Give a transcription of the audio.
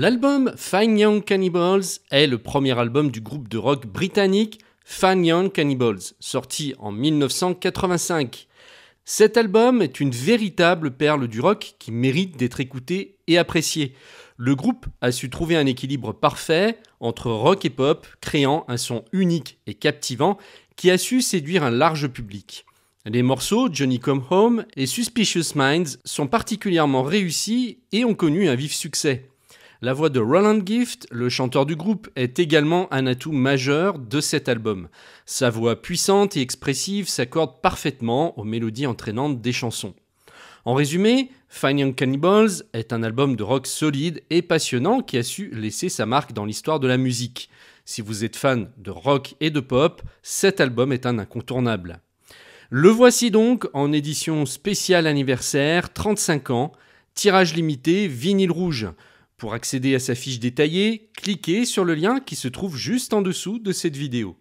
L'album Fine Young Cannibals est le premier album du groupe de rock britannique Fine Young Cannibals, sorti en 1985. Cet album est une véritable perle du rock qui mérite d'être écouté et apprécié. Le groupe a su trouver un équilibre parfait entre rock et pop, créant un son unique et captivant qui a su séduire un large public. Les morceaux Johnny Come Home et Suspicious Minds sont particulièrement réussis et ont connu un vif succès. La voix de Roland Gift, le chanteur du groupe, est également un atout majeur de cet album. Sa voix puissante et expressive s'accorde parfaitement aux mélodies entraînantes des chansons. En résumé, Fine Young Cannibals est un album de rock solide et passionnant qui a su laisser sa marque dans l'histoire de la musique. Si vous êtes fan de rock et de pop, cet album est un incontournable. Le voici donc en édition spéciale anniversaire, 35 ans, tirage limité, vinyle rouge. Pour accéder à sa fiche détaillée, cliquez sur le lien qui se trouve juste en dessous de cette vidéo.